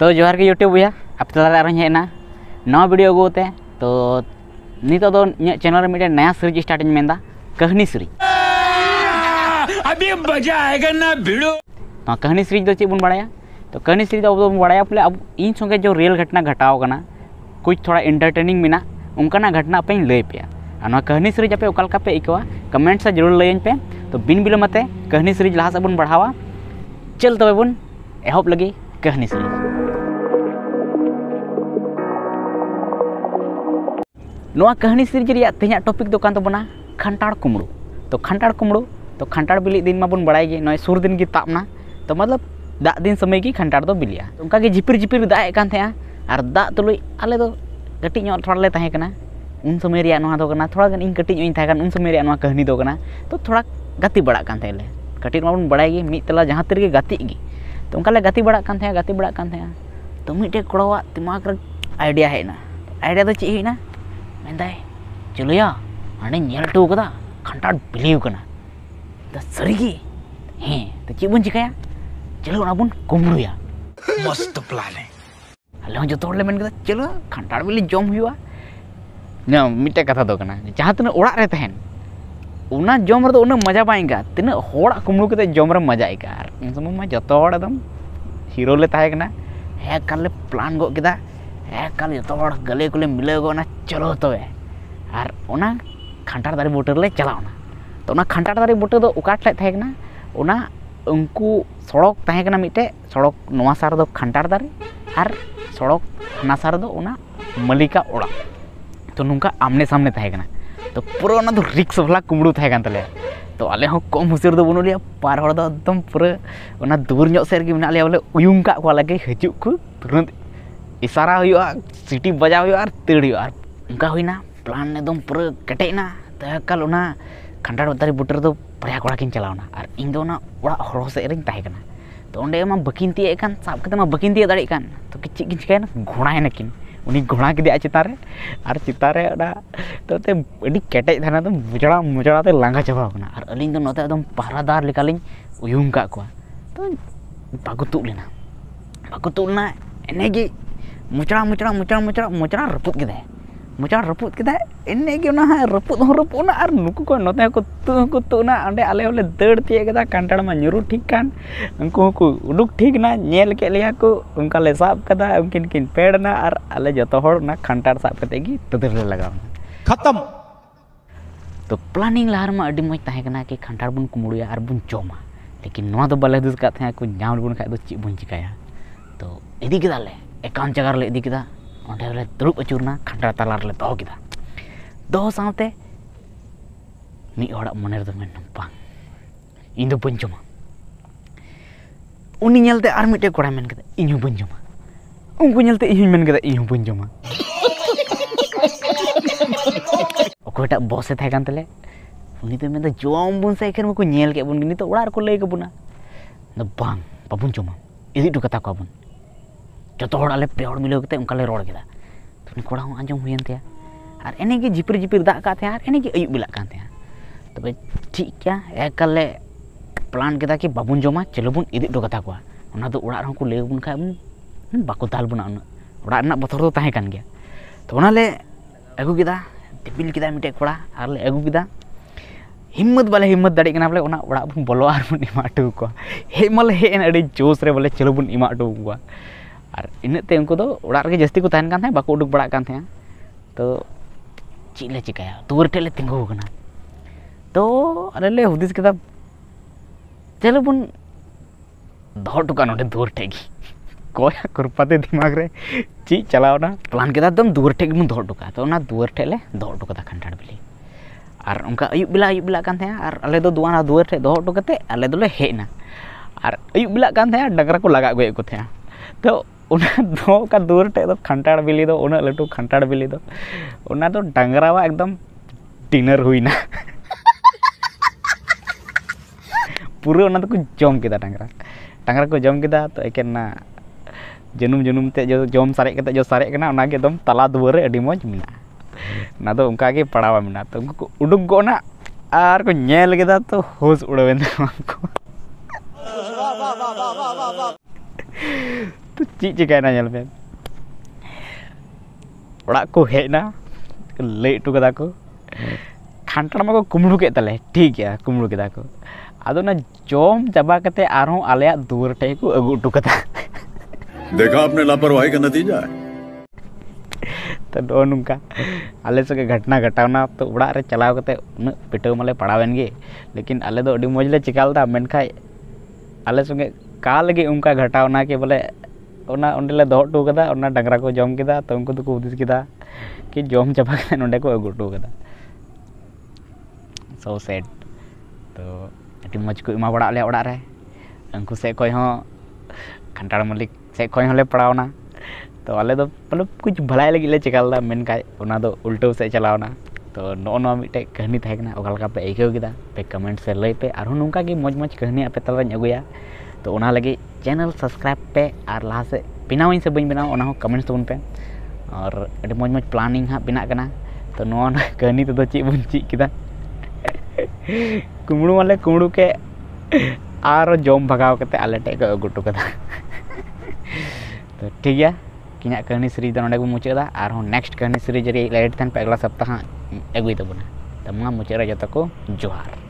तो ᱡᱚᱦᱟᱨ के यूट्यूब भैया आप ᱛᱟᱞᱟᱨᱮ ᱟᱨᱦᱚᱸᱧ ᱦᱮᱡ ᱮᱱᱟ ᱱᱚᱣᱟ ᱵᱷᱤᱰᱤᱭᱳ ᱟᱹᱜᱩᱛᱮ ᱛᱚ ᱱᱤᱛᱚᱜ ᱫᱚ ᱤᱧᱟᱹᱜ ᱪᱮᱱᱮᱞ ᱨᱮ सीरीज ᱱᱟᱭᱟ ᱥᱤᱨᱤᱡᱽ ᱥᱴᱟᱨᱴᱤᱧ ᱢᱮᱱᱫᱟ ᱠᱟᱹᱦᱱᱤ ᱥᱤᱨᱤᱡᱽ अभी मजा आएगा ना भिड़ो हाँ, तो, तो कहानी सीरीज दो चेबन बड़ाया तो कहानी सीरीज अब तो बड़ा बोले अब इन संगे जो रियल घटना घटाव करना कुछ थोड़ा एंटरटेनिंग में उनका ना घटना आप लै पे और कहानी सीरीज आप पे आईकवा कमेंट से जरूर लैं पे तो बिन बिलमते कहानी सीरीज लहा से बढ़ावा चल तब बन एहब लगे कहानी series Noa kahani sirjiri ya tehnya topik dokan to bana kantar kumru. To kantar kumru, to kantar bili din mabun barai ge noa sur din ki tapna. To madlap dak din samegi kantar to bilia. Ya. To kage jipir jipir dak ekan ya. ar dak to lui ale to gati nyo tral le tahekana. Un sumeri ya noa to kana tral kan ing gati nyo ing tahekan un sumeri ya noa kahani to kana. To tral gati barak kan tehle. Gati mabun barai ge mi tela jahat tirge gati ge. To kale gati barak kan ya gati barak kan ya. To mi te kurawa timakre idea hena. Idea to chi hena. मेन्दाय चलुया हनेटू कदा खंटा believe कना सरगी हें तो चे बन चलो ना बन कुमरुया मस्त प्लान है हम जो मन तो चलो खंटा बिली जम हुआ ना मिट्टे कथा तो जहाँ तना ओर तहन उना जम रहा उन मजा बैंक तना हर कुमरु कद जमरे मजा आएगा उन समय जो एकदम हिरोले हेकाले प्लान गोदा एकाल जो गले को मिलेगा चलो तबे और खाटार दारे बुटे चलावना तो खाटार दारे बुटे अकाटे सड़क तहकना मिटे सड़क ना सारे खाटार दारे और सड़क हना सारे मालिका ओड़ा तो नुका आमने सामने तहकना तो पूरा तो रिक्स वाला कूबड़ू तहकन तले तो अल कम हुसर तो बनू लिया पार एकदम पूरा दूर सर मे बोले उयुम का लगे हजू को तुरंत ᱤᱥᱟᱨᱟ ᱦᱩᱭᱩᱜᱼᱟ ᱥᱤᱴᱤ ᱵᱟᱡᱟᱣ ᱦᱩᱭᱩᱜᱼᱟ ᱟᱨ ᱛᱟᱹᱲ ᱦᱩᱭᱩᱜᱼᱟ ᱟᱨ ᱚᱱᱠᱟ ᱦᱩᱭᱱᱟ ᱯᱞᱟᱱ ᱮᱠᱫᱚᱢ ᱯᱩᱨᱟᱹ ᱠᱮᱴᱮᱡ ᱮᱱᱟ ᱛᱟᱦᱮᱸᱠᱟᱞ ᱚᱱᱟ ᱠᱷᱟᱱᱴᱟᱲ ᱫᱟᱨᱮ ᱵᱩᱴᱟᱹ ᱨᱮᱫᱚ ᱵᱟᱨᱭᱟ ᱠᱚᱲᱟ ᱠᱤᱱ ᱪᱟᱞᱟᱣᱱᱟ ᱟᱨ ᱤᱧ ᱫᱚ ᱚᱱᱟ ᱚᱲᱟᱜ ᱦᱚᱨᱦᱚ ᱥᱮᱫ ᱨᱤᱧ ᱛᱟᱦᱮᱸ ᱠᱟᱱᱟ ᱛᱚ ᱚᱸᱰᱮ ᱢᱟ ᱵᱟᱹᱠᱤᱱ ᱛᱤᱭᱟᱹᱜ ᱠᱟᱱ ᱥᱟᱵ ᱠᱟᱛᱮ ᱢᱟ ᱵᱟᱹᱠᱤᱱ ᱛᱤᱭᱟᱹᱜ ᱫᱟᱲᱮᱭᱟᱜ ᱠᱟᱱ ᱛᱚ ᱪᱮᱫ ᱠᱤᱱ ᱪᱤᱠᱟᱹᱭᱮᱱᱟ ᱜᱷᱚᱲᱟᱭᱮᱱᱟᱠᱤᱱ ᱩᱱᱤ ᱜᱷᱚᱲᱟ ᱠᱮᱫᱮᱭᱟ ᱪᱮᱛᱟᱱ ᱨᱮ ᱟᱨ ᱪᱮᱛᱟᱱ ᱨᱮ ᱚᱱᱟ ᱛᱚᱛᱮ ᱟᱹᱰᱤ ᱠᱮᱴᱮᱡ ᱛᱟᱦᱮᱱᱟ ᱛᱚ ᱢᱚᱡᱲᱟ ᱢᱚᱡᱲᱟᱛᱮ ᱞᱟᱸᱜᱟ ᱪᱟᱵᱟᱣ ᱠᱟᱱᱟ ᱟᱨ ᱟᱹᱞᱤᱧ ᱫᱚ ᱱᱚᱛᱮ ᱮᱠᱫᱚم ᱯᱟᱦᱨᱟᱫᱟᱨ ᱞᱮᱠᱟᱞᱤᱧ ᱩᱭᱩᱝ ᱠᱟᱜ ᱠᱚᱣᱟ ᱛᱚ ᱵᱟᱠᱚ ᱛᱩᱫ ᱞᱮᱱᱟ ᱵᱟᱠᱚ ᱛᱩᱫ ᱞᱮᱱᱟ ᱮᱱᱮᱜᱮ मोचड़ा मोचड़ा मुचड़ा मुचड़ा मोचड़ा रपूद के मुचड़ा रपूद के इनगेना हाँ रपूद रपूना नुक तुना अंडे अले बोले दड़ तीये कंटड़मा नुरू ठीक उनको उडुक ठीक ना नल के लिए उनका साब कदा उनकिन किन पेड़ना और अले जो हाँ कंटाड़ साब कद तदरले लगा खत्म तो प्लानिंग लहर में अभी मजेकन कि खंटाड़ बन कमुड़ा और बन चमा लेकिन बाले दूसरे को जाम खा चे बन चिकाय तो इदीक ᱮᱠᱟᱱ ᱡᱟᱭᱜᱟ ᱨᱮᱞᱮ ᱤᱫᱤ ᱠᱮᱫᱟ ᱚᱸᱰᱮ ᱨᱮᱞᱮ ᱫᱩᱲᱩᱵ ᱟᱹᱪᱩᱨᱱᱟ ᱠᱷᱟᱸᱰᱟ ᱛᱟᱞᱟ ᱨᱮᱞᱮ ᱫᱚᱦᱚ ᱠᱮᱫᱟ ᱫᱚᱦᱚ ᱥᱟᱶᱛᱮ ᱢᱤᱫ ᱦᱚᱲᱟᱜ ᱢᱚᱱᱮ ᱨᱮᱫᱚ ᱢᱮᱱᱟ ᱵᱟᱝ ᱤᱧ ᱫᱚ ᱵᱟᱹᱧ ᱡᱚᱢᱟ ᱩᱱᱤ ᱧᱮᱞᱛᱮ ᱟᱨ ᱢᱤᱫᱴᱮᱡ ᱠᱚᱲᱟᱭ ᱢᱮᱱ ᱠᱮᱫᱟ ᱤᱧ ᱦᱚᱸ ᱵᱟᱹᱧ ᱡᱚᱢᱟ ᱩᱱᱠᱩ ᱧᱮᱞᱛᱮ ᱤᱧ ᱦᱚᱸᱧ ᱢᱮᱱ ᱠᱮᱫᱟ ᱤᱧ ᱦᱚᱸ ᱵᱟᱹᱧ ᱡᱚᱢᱟ ᱚᱠᱚᱭᱴᱟᱜ ᱵᱚᱥᱮ ᱛᱟᱦᱮᱸ ᱠᱟᱱ ᱛᱟᱞᱮ ᱩᱱᱤ ᱫᱚᱭ ᱢᱮᱱᱫᱟ ᱡᱚᱢ ᱵᱚᱱ ᱥᱮ ᱮᱠᱷᱮᱱ ᱢᱟᱠᱚ ᱧᱮᱞ ᱠᱮᱫ ᱵᱚᱱ ᱱᱤᱛᱚᱜ ᱚᱲᱟᱜ ᱨᱮᱠᱚ ᱞᱟᱹᱭ ᱠᱟᱵᱚᱱᱟ ᱵᱟᱝ ᱵᱟᱵᱚᱱ ᱡᱚᱢᱟ ᱤᱫᱤ ᱦᱚᱴᱚ ᱠᱟᱛᱟ ᱠᱚᱣᱟᱵᱚᱱ जो पे मिले उनका रोड़ा तो कड़ा हूँ आजम होते और इनगे जिपिर जिपिर दागे और इनगे अयुब बिले तब तो ठीक क्या एक प्लान के कि जमा चलो बन इदी कता को लेबन खाता बना उन बथर तो तहकान गया तो अगू के टेबिल मिट्टे कड़ा और ले अगू के हिम्मत बाले हिम्मत दड़ेना बोले बड़ा बन बोलो बन माले हेन अभी रे बोले चलो बन इमा और इनते उनको जस्ती को बा उडुक बड़ा थे तो चीले चिकाया दुआर टेटले तेगोकना तो अरे हदीस के चलो बन दौटा नोट दुआर टेगी कया दिमाग रे ची चलावना प्लान के एकदम दुआर टेगी बन दौटा तो दुआर टेटले दौटा खंडार बिली और उनका अयुब बेला अयुब बेला और अल तो दुआ दुआर ठे दौटे अल हेना और अयुब बेला डगरा को लगा गए तो ᱚᱱᱟ ᱫᱚ ᱚᱠᱟ ᱫᱩᱣᱟᱹᱨ ᱴᱷᱮᱡ ᱫᱚ ᱠᱷᱟᱱᱴᱟᱲ ᱵᱤᱞᱤ ᱫᱚ ᱩᱱᱟᱹᱜ ᱞᱟᱹᱴᱩ ᱠᱷᱟᱱᱴᱟᱲ ᱵᱤᱞᱤ ᱫᱚ ᱚᱱᱟ ᱫᱚ ᱰᱟᱝᱨᱟᱣᱟᱜ ᱮᱠᱫᱚᱢ ᱰᱤᱱᱟᱨ ᱦᱩᱭᱱᱟ ᱯᱩᱨᱟᱹ ᱚᱱᱟ ᱫᱚᱠᱚ ᱡᱚᱢ ᱠᱮᱫᱟ ᱰᱟᱝᱨᱟ ᱰᱟᱝᱨᱟ ᱠᱚ ᱡᱚᱢ ᱠᱮᱫᱟ ᱛᱚ ᱮᱠᱮᱱ ᱚᱱᱟ ᱡᱟᱹᱱᱩᱢ ᱡᱟᱹᱱᱩᱢ ᱛᱮ ᱡᱚᱢ ᱥᱟᱨᱮᱡ ᱠᱟᱛᱮ ᱡᱚ ᱥᱟᱨᱮᱡ ᱠᱟᱱᱟ ᱚᱱᱟᱜᱮ ᱮᱠᱫᱚم ᱛᱟᱞᱟ ᱫᱩᱣᱟᱹᱨ ᱨᱮ ᱟᱹᱰᱤ ᱢᱚᱡᱽ ᱢᱮᱱᱟᱜᱼᱟ ᱚᱱᱟ ᱫᱚ ᱚᱱᱠᱟᱜᱮ ᱯᱟᱲᱟᱣᱟ ᱢᱮᱱᱟᱜᱼᱟ ᱛᱚ ᱩᱱᱠᱩ ᱠᱚ ᱩᱰᱩᱠ ᱜᱚᱫ ᱟᱨ ᱠᱚ ᱧᱮᱞ ᱠᱮᱫᱟ ᱛᱚ ᱦᱳᱥ ᱩᱰᱟᱹᱣᱮᱱ ᱛᱟᱠᱚ तो चेकना चिकाना को हेना लै का खानटा में कुमड़ू तले ठीक है कुमड़ू के अदा जम चाबा कर दुआर टे को अगू अटू का देखा अपने लापरवाही का नतीजा तो ना अल सके घटना घटावना तो उड़ा रे चलाव पिटा माले पड़ावन लेकिन अले तो मजे चिकाल अले संगे का लगे उनका घटावना कि बोले दहटूकदा डांगरा को जम के तो उनको तो कि जम चाबा ना अगुटूकदा सो सेट तो मज को इमाबड़े उनको सज को खटाड़ मल्लिक सजे पड़ा तो अल मतलब कुछ भलाई लगे चेकाला मैं उल्ट सज चलावना तो नोना मिट्टे कहानी थे ओकाप पे कमेंट से लैपे और नौका मज़ मज़ कहानी आपे तलाज अगुया तो लगे चैनल सब्सक्राइब पे और लहा से बनाव से बी बना कमेंट तब पे और मज़ मज़ प्लानिंग हाँ बना तो कहानी तो चे बन चीजा कुमड़ू माले कुमड़ू के आरो जम भगव कर आलेटे अगुटू का तो ठीक है कि कहानी सीरीज तो नो और नेक्स्ट कहानी सीरीज रही लेट थे अगला सप्ताह अगुई हाँ, तो, तो मुचाद जो को जोहार